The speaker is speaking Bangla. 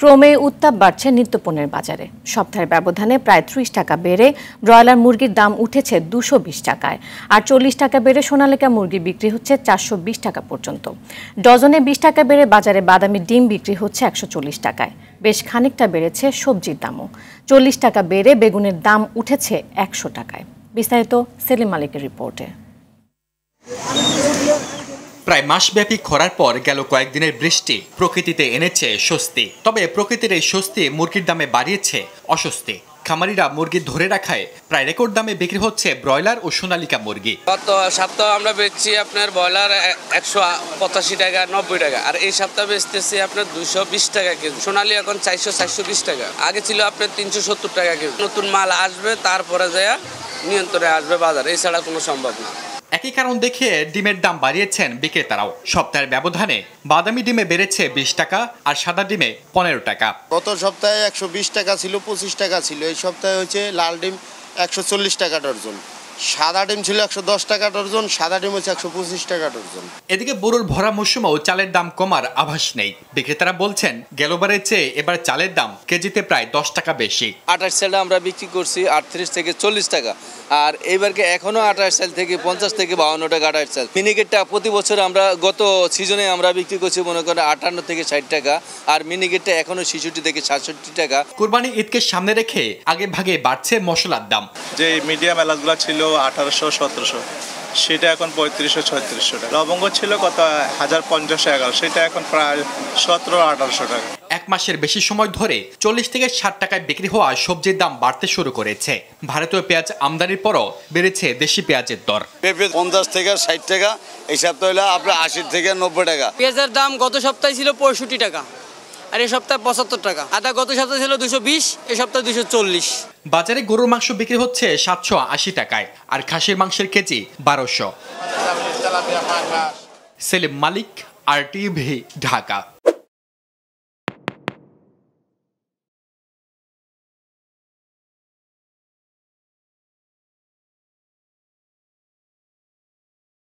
ক্রমে উত্তাপ বাড়ছে নিত্যপণ্যের বাজারে সপ্তাহের ব্যবধানে প্রায় ত্রিশ টাকা বেড়ে ব্রয়লার মুরগির দাম উঠেছে দুশো বিশ টাকায় আর চল্লিশ টাকা বেড়ে সোনালিকা মুরগি বিক্রি হচ্ছে চারশো বিশ টাকা পর্যন্ত ডজনে বিশ টাকা বেড়ে বাজারে বাদামি ডিম বিক্রি হচ্ছে একশো চল্লিশ টাকায় বেশ খানিকটা বেড়েছে সবজির দামও চল্লিশ টাকা বেড়ে বেগুনের দাম উঠেছে একশো টাকায় বিস্তারিত সেলিম মালিকের রিপোর্টে প্রায় মাসব্যাপী খরার পর গেল কয়েকদিনের বৃষ্টি প্রকৃতিতে এনেছে স্বস্তি তবে প্রকৃতির এই স্বস্তি মুরগির দামে বাড়িয়েছে অস্বস্তি খামারিরা মুরগি ধরে রাখায় প্রায় রেকর্ড দামে বিক্রি হচ্ছে ব্রয়লার ও সোনালিকা মুরগি গত সপ্তাহ আমরা বেচছি আপনার ব্রয়লার একশো পঁচাশি টাকা নব্বই টাকা আর এই সপ্তাহ বেচতেছি আপনার দুশো বিশ টাকা কেজি সোনালি এখন চারশো চারশো বিশ টাকা আগে ছিল আপনার তিনশো সত্তর টাকা কেজি নতুন মাল আসবে তারপরে যায় নিয়ন্ত্রণে আসবে বাজার এছাড়া কোনো সম্ভব না একই কারণ দেখে ডিমের দাম বাড়িয়েছেন বিক্রেতারাও সপ্তাহের ব্যবধানে বাদামি ডিমে বেড়েছে বিশ টাকা আর সাদা ডিমে পনেরো টাকা গত সপ্তাহে একশো টাকা ছিল পঁচিশ টাকা ছিল এই সপ্তাহে হচ্ছে লাল ডিম একশো টাকা ডর্জন সাদা ডিম ছিল একশো দশ টাকা ডর্জন সাদা ডিম হচ্ছে একশো পঁচিশ টাকা ডর্জন এদিকে বরুর ভরা মৌসুমেও চালের দাম কমার আভাস নেই বিক্রেতারা বলছেন গেলবারের চেয়ে এবার চালের দাম কেজিতে প্রায় দশ টাকা বেশি আঠাশ চালটা আমরা বিক্রি করছি আটত্রিশ থেকে চল্লিশ টাকা আর এবারকে এখনও আঠাশ চাল থেকে পঞ্চাশ থেকে বাউন্ন টাকা আঠাশ চাল মিনিকেটটা প্রতি বছর আমরা গত সিজনে আমরা বিক্রি করছি মনে করেন আটান্ন থেকে ষাট টাকা আর মিনিকেটটা এখনও ছিষট্টি থেকে সাতষট্টি টাকা কোরবানি ঈদকে সামনে রেখে আগে ভাগে বাড়ছে মশলার দাম যে মিডিয়াম এলাচগুলো ছিল আঠারোশো সতেরোশো সেটা এখন পঁয়ত্রিশশো ছত্রিশশো টাকা লবঙ্গ ছিল কত হাজার পঞ্চাশ এগারো সেটা এখন প্রায় সতেরো আঠারোশো টাকা এক মাসের বেশি সময় ধরে চল্লিশ থেকে ষাট টাকায় বিক্রি হওয়া সবজির দাম বাড়তে শুরু করেছে ভারতীয় পেঁয়াজ আমদানির পরও বেড়েছে দেশি পেঁয়াজের দর পেঁপে পঞ্চাশ থেকে ষাট টাকা এই সপ্তাহে আপনার আশি থেকে নব্বই টাকা পেঁয়াজের দাম গত সপ্তাহে ছিল পঁয়ষট্টি টাকা আর এই সপ্তাহে পঁচাত্তর টাকা আদা গত সপ্তাহে ছিল দুশো বিশ এ সপ্তাহে দুশো চল্লিশ বাজারে গরুর মাংস বিক্রি হচ্ছে সাতশো আশি টাকায় আর খাসির মাংসের কেজি বারোশো সেলিম মালিক আর টিভি ঢাকা